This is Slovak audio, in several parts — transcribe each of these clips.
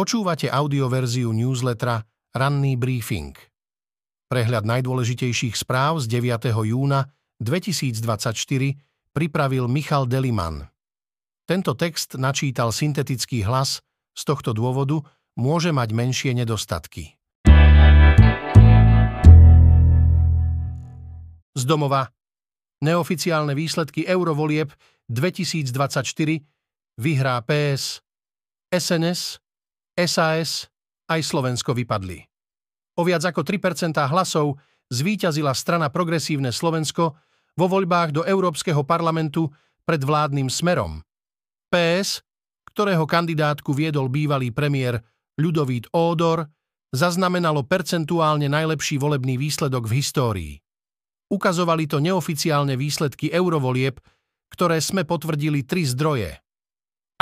Počúvate audioverziu newslettera Ranný briefing. Prehľad najdôležitejších správ z 9. júna 2024 pripravil Michal Deliman. Tento text načítal syntetický hlas, z tohto dôvodu môže mať menšie nedostatky. Z domova Neoficiálne výsledky eurovolieb 2024 vyhrá PS, SNS SAS aj Slovensko vypadli. O viac ako 3 hlasov zvíťazila strana Progresívne Slovensko vo voľbách do Európskeho parlamentu pred vládnym smerom. PS, ktorého kandidátku viedol bývalý premiér Ľudovít Ódor, zaznamenalo percentuálne najlepší volebný výsledok v histórii. Ukazovali to neoficiálne výsledky eurovolieb, ktoré sme potvrdili tri zdroje.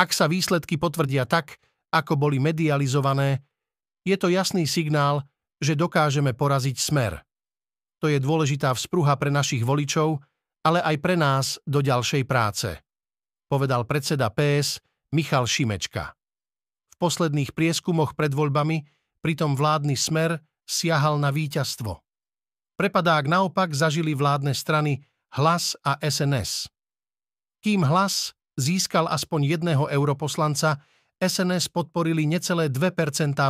Ak sa výsledky potvrdia tak, ako boli medializované, je to jasný signál, že dokážeme poraziť smer. To je dôležitá vzpruha pre našich voličov, ale aj pre nás do ďalšej práce, povedal predseda PS Michal Šimečka. V posledných prieskumoch pred voľbami pritom vládny smer siahal na víťazstvo. Prepadák naopak zažili vládne strany Hlas a SNS. Kým Hlas získal aspoň jedného europoslanca, SNS podporili necelé 2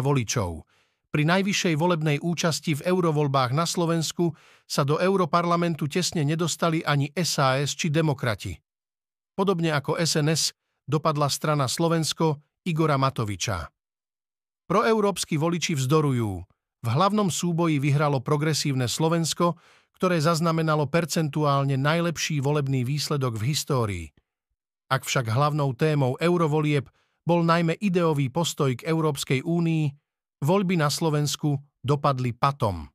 voličov. Pri najvyššej volebnej účasti v eurovoľbách na Slovensku sa do Europarlamentu tesne nedostali ani SAS či demokrati. Podobne ako SNS dopadla strana Slovensko Igora Matoviča. Proeurópsky voliči vzdorujú. V hlavnom súboji vyhralo progresívne Slovensko, ktoré zaznamenalo percentuálne najlepší volebný výsledok v histórii. Ak však hlavnou témou eurovolieb bol najmä ideový postoj k Európskej únii, voľby na Slovensku dopadli patom.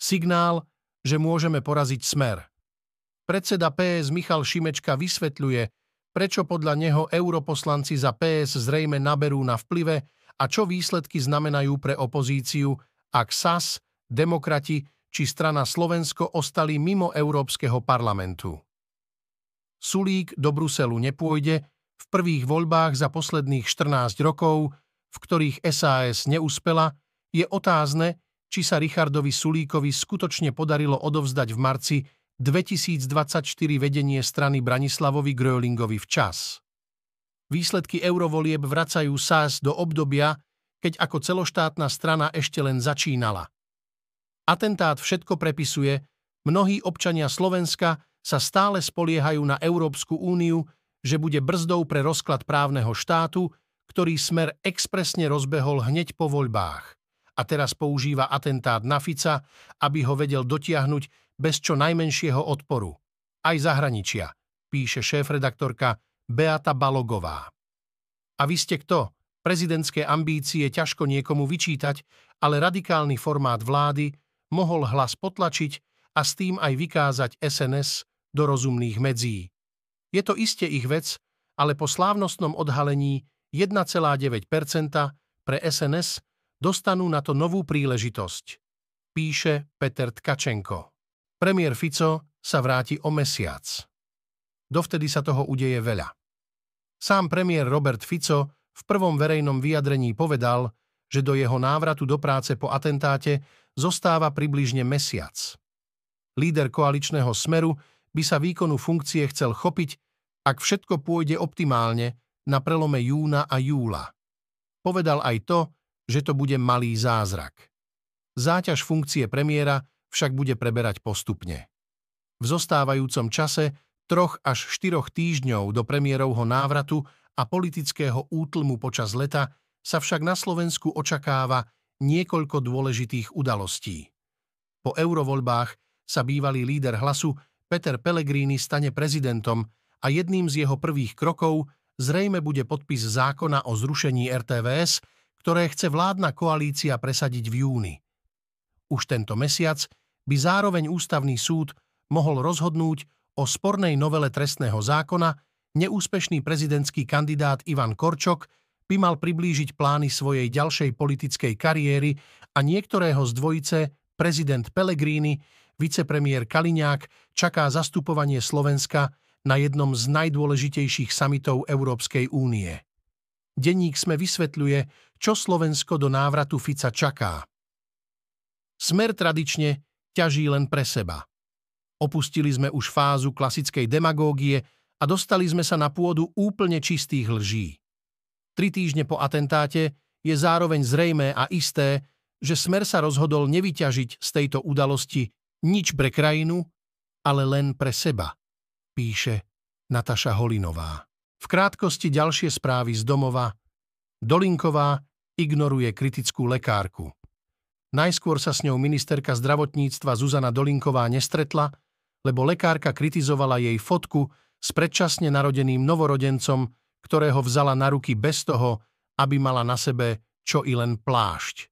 Signál, že môžeme poraziť smer. Predseda PS Michal Šimečka vysvetľuje, prečo podľa neho europoslanci za PS zrejme naberú na vplyve a čo výsledky znamenajú pre opozíciu, ak SAS, demokrati či strana Slovensko ostali mimo Európskeho parlamentu. Sulík do Bruselu nepôjde, v prvých voľbách za posledných 14 rokov, v ktorých SAS neúspela, je otázne, či sa Richardovi Sulíkovi skutočne podarilo odovzdať v marci 2024 vedenie strany Branislavovi Grölingovi včas. Výsledky eurovolieb vracajú SAS do obdobia, keď ako celoštátna strana ešte len začínala. Atentát všetko prepisuje, mnohí občania Slovenska sa stále spoliehajú na Európsku úniu že bude brzdou pre rozklad právneho štátu, ktorý smer expresne rozbehol hneď po voľbách a teraz používa atentát na Fica, aby ho vedel dotiahnuť bez čo najmenšieho odporu. Aj zahraničia, píše šéf-redaktorka Beata Balogová. A vy ste kto? Prezidentské ambície ťažko niekomu vyčítať, ale radikálny formát vlády mohol hlas potlačiť a s tým aj vykázať SNS do rozumných medzí. Je to iste ich vec, ale po slávnostnom odhalení 1,9 pre SNS dostanú na to novú príležitosť, píše Peter Tkačenko. Premiér Fico sa vráti o mesiac. Dovtedy sa toho udeje veľa. Sám premiér Robert Fico v prvom verejnom vyjadrení povedal, že do jeho návratu do práce po atentáte zostáva približne mesiac. Líder koaličného smeru by sa výkonu funkcie chcel chopiť ak všetko pôjde optimálne na prelome júna a júla. Povedal aj to, že to bude malý zázrak. Záťaž funkcie premiéra však bude preberať postupne. V zostávajúcom čase troch až štyroch týždňov do premiérovho návratu a politického útlmu počas leta sa však na Slovensku očakáva niekoľko dôležitých udalostí. Po eurovoľbách sa bývalý líder hlasu Peter Pellegrini stane prezidentom a jedným z jeho prvých krokov zrejme bude podpis zákona o zrušení RTVS, ktoré chce vládna koalícia presadiť v júni. Už tento mesiac by zároveň ústavný súd mohol rozhodnúť o spornej novele trestného zákona, neúspešný prezidentský kandidát Ivan Korčok by mal priblížiť plány svojej ďalšej politickej kariéry a niektorého z dvojice, prezident Pellegrini, vicepremiér Kaliňák, čaká zastupovanie Slovenska na jednom z najdôležitejších samitov Európskej únie. Denník sme vysvetľuje, čo Slovensko do návratu Fica čaká. Smer tradične ťaží len pre seba. Opustili sme už fázu klasickej demagógie a dostali sme sa na pôdu úplne čistých lží. Tri týždne po atentáte je zároveň zrejmé a isté, že Smer sa rozhodol nevyťažiť z tejto udalosti nič pre krajinu, ale len pre seba píše Nataša Holinová. V krátkosti ďalšie správy z domova. Dolinková ignoruje kritickú lekárku. Najskôr sa s ňou ministerka zdravotníctva Zuzana Dolinková nestretla, lebo lekárka kritizovala jej fotku s predčasne narodeným novorodencom, ktorého vzala na ruky bez toho, aby mala na sebe čo i len plášť.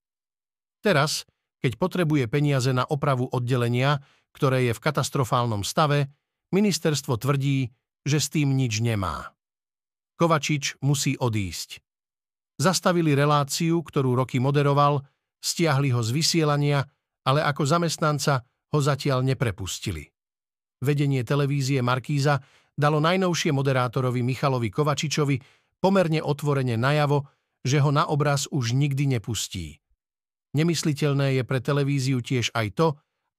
Teraz, keď potrebuje peniaze na opravu oddelenia, ktoré je v katastrofálnom stave, Ministerstvo tvrdí, že s tým nič nemá. Kovačič musí odísť. Zastavili reláciu, ktorú roky moderoval, stiahli ho z vysielania, ale ako zamestnanca ho zatiaľ neprepustili. Vedenie televízie Markíza dalo najnovšie moderátorovi Michalovi Kovačičovi pomerne otvorene najavo, že ho na obraz už nikdy nepustí. Nemysliteľné je pre televíziu tiež aj to,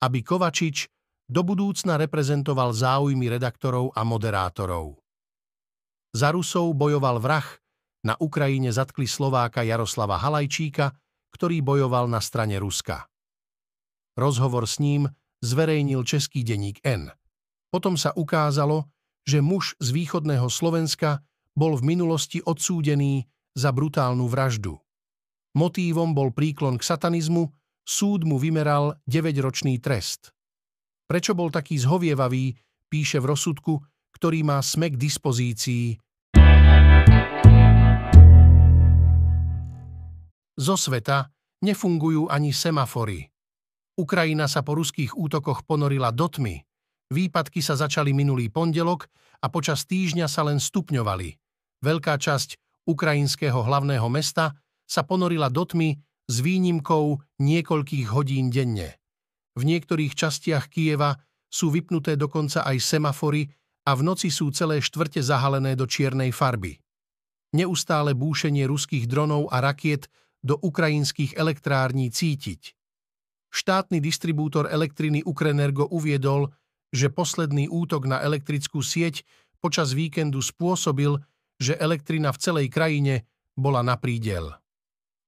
aby Kovačič do budúcna reprezentoval záujmy redaktorov a moderátorov. Za Rusov bojoval vrah, na Ukrajine zatkli Slováka Jaroslava Halajčíka, ktorý bojoval na strane Ruska. Rozhovor s ním zverejnil český denník N. Potom sa ukázalo, že muž z východného Slovenska bol v minulosti odsúdený za brutálnu vraždu. Motívom bol príklon k satanizmu, súd mu vymeral 9-ročný trest. Prečo bol taký zhovievavý, píše v rozsudku, ktorý má sme k dispozícii. Zo sveta nefungujú ani semafory. Ukrajina sa po ruských útokoch ponorila do tmy. Výpadky sa začali minulý pondelok a počas týždňa sa len stupňovali. Veľká časť ukrajinského hlavného mesta sa ponorila do tmy s výnimkou niekoľkých hodín denne. V niektorých častiach Kieva sú vypnuté dokonca aj semafory a v noci sú celé štvrte zahalené do čiernej farby. Neustále búšenie ruských dronov a rakiet do ukrajinských elektrární cítiť. Štátny distribútor elektriny Ukrenergo uviedol, že posledný útok na elektrickú sieť počas víkendu spôsobil, že elektrina v celej krajine bola na prídel.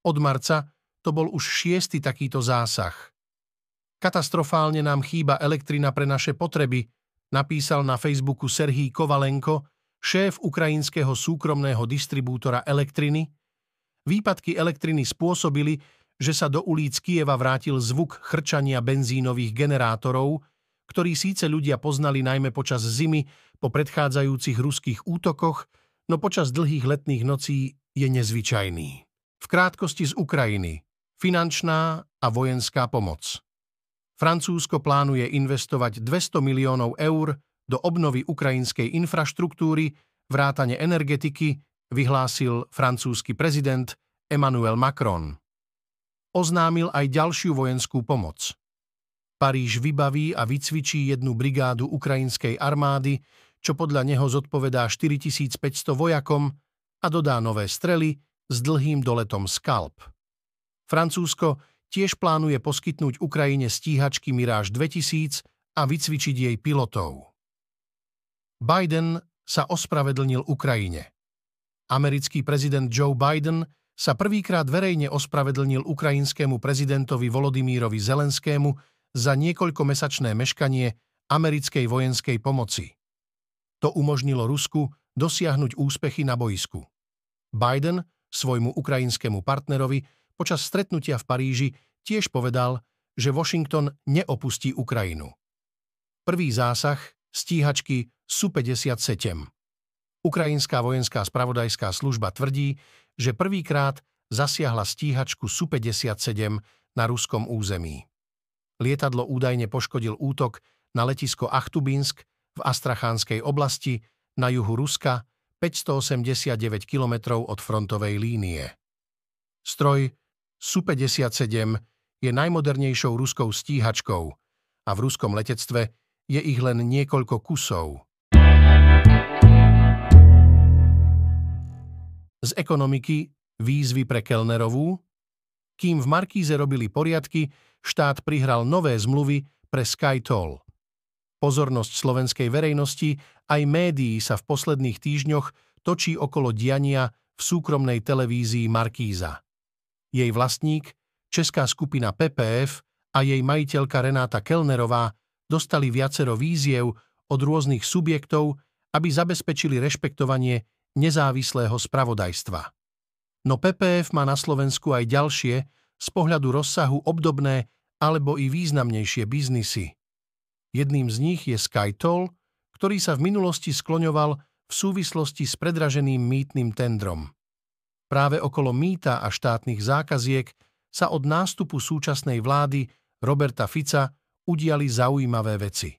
Od marca to bol už šiestý takýto zásah. Katastrofálne nám chýba elektrina pre naše potreby, napísal na Facebooku Serhý Kovalenko, šéf ukrajinského súkromného distribútora elektriny. Výpadky elektriny spôsobili, že sa do ulíc Kieva vrátil zvuk chrčania benzínových generátorov, ktorý síce ľudia poznali najmä počas zimy po predchádzajúcich ruských útokoch, no počas dlhých letných nocí je nezvyčajný. V krátkosti z Ukrajiny. Finančná a vojenská pomoc. Francúzsko plánuje investovať 200 miliónov eur do obnovy ukrajinskej infraštruktúry, vrátane energetiky, vyhlásil francúzsky prezident Emmanuel Macron. Oznámil aj ďalšiu vojenskú pomoc. Paríž vybaví a vycvičí jednu brigádu ukrajinskej armády, čo podľa neho zodpovedá 4500 vojakom a dodá nové strely s dlhým doletom skalp. Francúzsko tiež plánuje poskytnúť Ukrajine stíhačky Mirage 2000 a vycvičiť jej pilotov. Biden sa ospravedlnil Ukrajine. Americký prezident Joe Biden sa prvýkrát verejne ospravedlnil ukrajinskému prezidentovi Volodymírovi Zelenskému za niekoľkomesačné meškanie americkej vojenskej pomoci. To umožnilo Rusku dosiahnuť úspechy na boisku. Biden svojmu ukrajinskému partnerovi počas stretnutia v Paríži tiež povedal, že Washington neopustí Ukrajinu. Prvý zásah stíhačky Su-57. Ukrajinská vojenská spravodajská služba tvrdí, že prvýkrát zasiahla stíhačku Su-57 na ruskom území. Lietadlo údajne poškodil útok na letisko Achtubinsk v Astrachánskej oblasti na juhu Ruska 589 kilometrov od frontovej línie. Stroj Su-57 je najmodernejšou ruskou stíhačkou a v ruskom letectve je ich len niekoľko kusov. Z ekonomiky výzvy pre Kellnerovú. Kým v Markíze robili poriadky, štát prihral nové zmluvy pre Skytoll. Pozornosť slovenskej verejnosti aj médií sa v posledných týždňoch točí okolo diania v súkromnej televízii Markíza jej vlastník, česká skupina PPF a jej majiteľka Renáta Kellnerová dostali viacero víziev od rôznych subjektov, aby zabezpečili rešpektovanie nezávislého spravodajstva. No PPF má na Slovensku aj ďalšie, z pohľadu rozsahu obdobné alebo i významnejšie biznisy. Jedným z nich je Skytoll, ktorý sa v minulosti skloňoval v súvislosti s predraženým mýtnym tendrom. Práve okolo mýta a štátnych zákaziek sa od nástupu súčasnej vlády Roberta Fica udiali zaujímavé veci.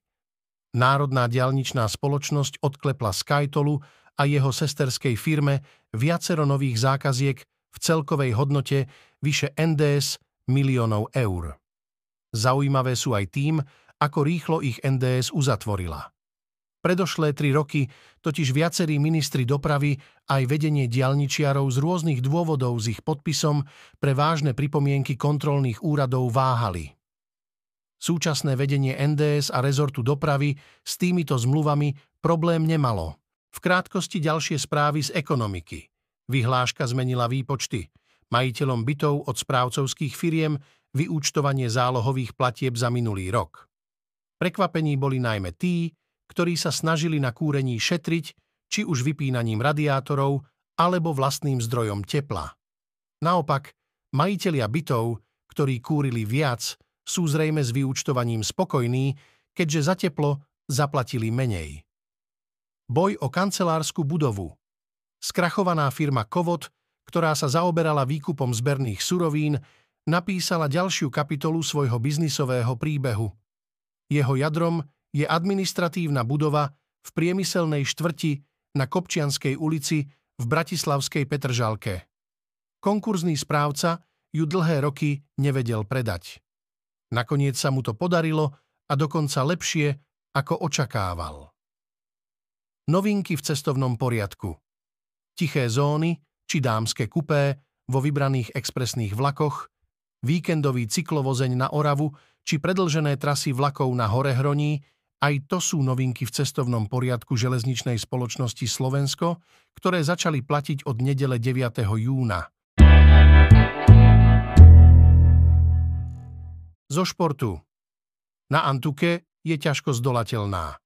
Národná dialničná spoločnosť odklepla Skytolu a jeho sesterskej firme viacero nových zákaziek v celkovej hodnote vyše NDS miliónov eur. Zaujímavé sú aj tým, ako rýchlo ich NDS uzatvorila. Predošlé tri roky totiž viacerí ministri dopravy aj vedenie dialničiarov z rôznych dôvodov s ich podpisom pre vážne pripomienky kontrolných úradov váhali. Súčasné vedenie NDS a rezortu dopravy s týmito zmluvami problém nemalo. V krátkosti ďalšie správy z ekonomiky. Vyhláška zmenila výpočty. Majiteľom bytov od správcovských firiem vyúčtovanie zálohových platieb za minulý rok. Prekvapení boli najmä tí, ktorí sa snažili na kúrení šetriť, či už vypínaním radiátorov, alebo vlastným zdrojom tepla. Naopak, majitelia bytov, ktorí kúrili viac, sú zrejme s vyúčtovaním spokojní, keďže za teplo zaplatili menej. Boj o kancelársku budovu. Skrachovaná firma Kovot, ktorá sa zaoberala výkupom zberných surovín, napísala ďalšiu kapitolu svojho biznisového príbehu. Jeho jadrom je administratívna budova v priemyselnej štvrti na Kopčianskej ulici v Bratislavskej Petržalke. Konkurzný správca ju dlhé roky nevedel predať. Nakoniec sa mu to podarilo a dokonca lepšie, ako očakával. Novinky v cestovnom poriadku. Tiché zóny či dámske kupé vo vybraných expresných vlakoch, víkendový cyklovozeň na Oravu či predlžené trasy vlakov na Horehroní aj to sú novinky v cestovnom poriadku železničnej spoločnosti Slovensko, ktoré začali platiť od nedele 9. júna. Zo športu. Na Antuke je ťažko zdolateľná.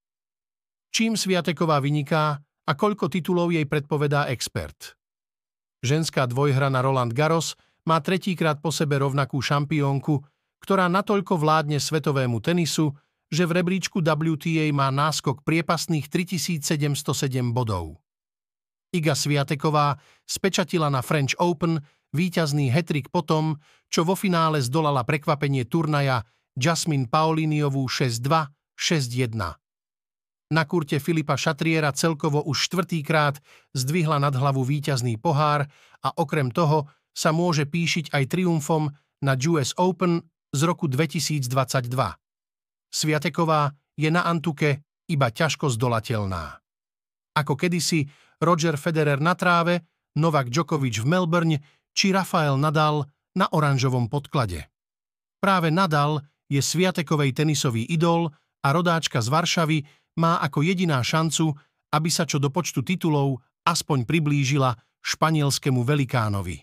Čím Sviateková vyniká a koľko titulov jej predpovedá expert. Ženská dvojhra na Roland Garros má tretíkrát po sebe rovnakú šampiónku, ktorá natoľko vládne svetovému tenisu, že v rebríčku WTA má náskok priepasných 3707 bodov. Iga Sviateková spečatila na French Open víťazný hetrik tom, čo vo finále zdolala prekvapenie turnaja Jasmine Paoliniovú 6-2, 6-1. Na kurte Filipa Šatriera celkovo už štvrtýkrát zdvihla nad hlavu víťazný pohár a okrem toho sa môže píšiť aj triumfom na US Open z roku 2022. Sviateková je na Antuke iba ťažko zdolateľná. Ako kedysi Roger Federer na tráve, Novak Djokovic v Melbourne či Rafael Nadal na oranžovom podklade. Práve Nadal je Sviatekovej tenisový idol a rodáčka z Varšavy má ako jediná šancu, aby sa čo do počtu titulov aspoň priblížila španielskému velikánovi.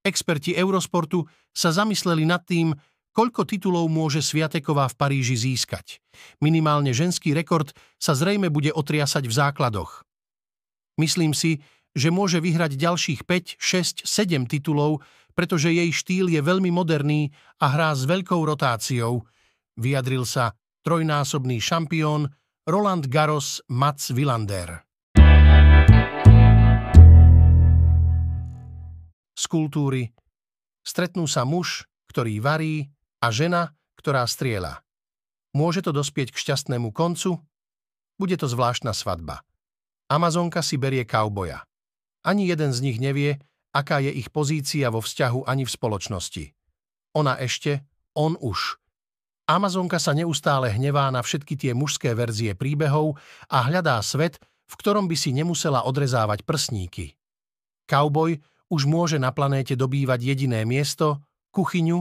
Experti Eurosportu sa zamysleli nad tým, Koľko titulov môže Sviateková v Paríži získať? Minimálne ženský rekord sa zrejme bude otriasať v základoch. Myslím si, že môže vyhrať ďalších 5, 6, 7 titulov, pretože jej štýl je veľmi moderný a hrá s veľkou rotáciou, vyjadril sa trojnásobný šampión Roland Garros Mats Wilander. Z kultúry stretnú sa muž, ktorý varí, a žena, ktorá strieľa. Môže to dospieť k šťastnému koncu? Bude to zvláštna svadba. Amazonka si berie kauboja. Ani jeden z nich nevie, aká je ich pozícia vo vzťahu ani v spoločnosti. Ona ešte, on už. Amazonka sa neustále hnevá na všetky tie mužské verzie príbehov a hľadá svet, v ktorom by si nemusela odrezávať prsníky. Cowboy už môže na planéte dobývať jediné miesto, kuchyňu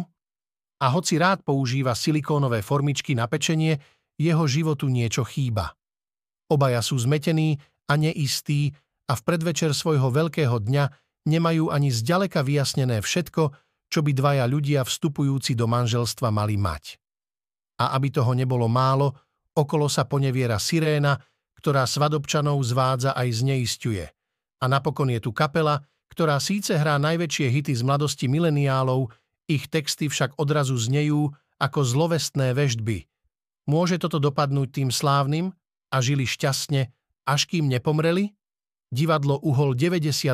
a hoci rád používa silikónové formičky na pečenie, jeho životu niečo chýba. Obaja sú zmetení a neistí a v predvečer svojho veľkého dňa nemajú ani zďaleka vyjasnené všetko, čo by dvaja ľudia vstupujúci do manželstva mali mať. A aby toho nebolo málo, okolo sa poneviera siréna, ktorá svadobčanov zvádza aj zneistuje. A napokon je tu kapela, ktorá síce hrá najväčšie hity z mladosti mileniálov, ich texty však odrazu znejú ako zlovestné väždby. Môže toto dopadnúť tým slávnym a žili šťastne, až kým nepomreli? Divadlo Uhol 92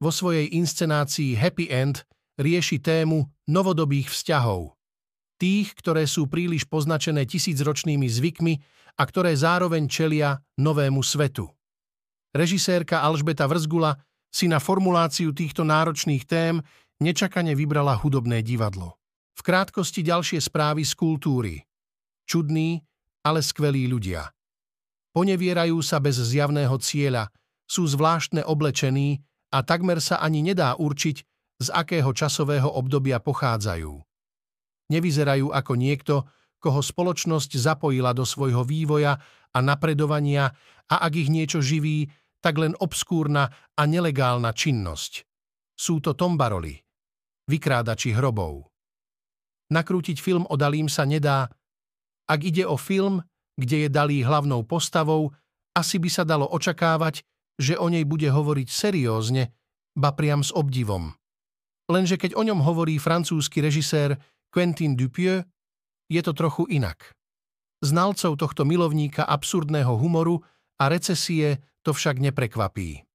vo svojej inscenácii Happy End rieši tému novodobých vzťahov. Tých, ktoré sú príliš poznačené tisícročnými zvykmi a ktoré zároveň čelia novému svetu. Režisérka Alžbeta Vrzgula si na formuláciu týchto náročných tém nečakane vybrala hudobné divadlo. V krátkosti ďalšie správy z kultúry. Čudní, ale skvelí ľudia. Ponevierajú sa bez zjavného cieľa, sú zvláštne oblečení a takmer sa ani nedá určiť, z akého časového obdobia pochádzajú. Nevyzerajú ako niekto, koho spoločnosť zapojila do svojho vývoja a napredovania a ak ich niečo živí, tak len obskúrna a nelegálna činnosť. Sú to tombaroli, Vykrádači hrobov. Nakrútiť film o Dalím sa nedá. Ak ide o film, kde je Dalí hlavnou postavou, asi by sa dalo očakávať, že o nej bude hovoriť seriózne, ba priam s obdivom. Lenže keď o ňom hovorí francúzsky režisér Quentin Dupieux, je to trochu inak. Znalcov tohto milovníka absurdného humoru a recesie to však neprekvapí.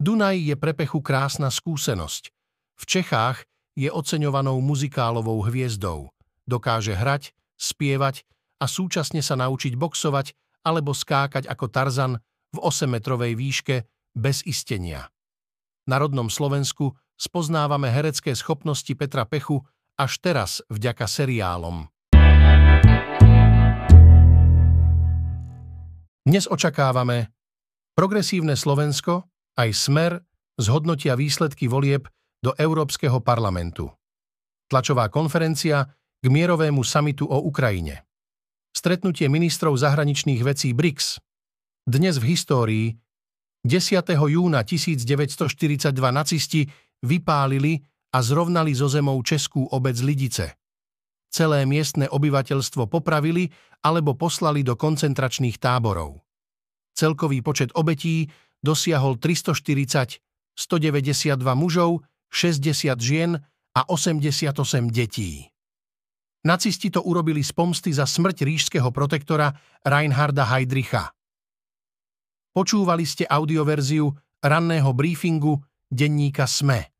Dunaj je prepechu krásna skúsenosť, v Čechách je oceňovanou muzikálovou hviezdou. Dokáže hrať, spievať a súčasne sa naučiť boxovať alebo skákať ako Tarzan v 8-metrovej výške bez istenia. Na rodnom Slovensku spoznávame herecké schopnosti Petra Pechu až teraz vďaka seriálom. Dnes očakávame progresívne Slovensko aj smer zhodnotia výsledky volieb do Európskeho parlamentu. Tlačová konferencia k mierovému samitu o Ukrajine. Stretnutie ministrov zahraničných vecí BRICS. Dnes v histórii 10. júna 1942 nacisti vypálili a zrovnali zo zemou Českú obec Lidice. Celé miestne obyvateľstvo popravili alebo poslali do koncentračných táborov. Celkový počet obetí dosiahol 340, 192 mužov 60 žien a 88 detí. Nacisti to urobili z pomsty za smrť ríšského protektora Reinharda Heydricha. Počúvali ste audioverziu ranného briefingu denníka SME.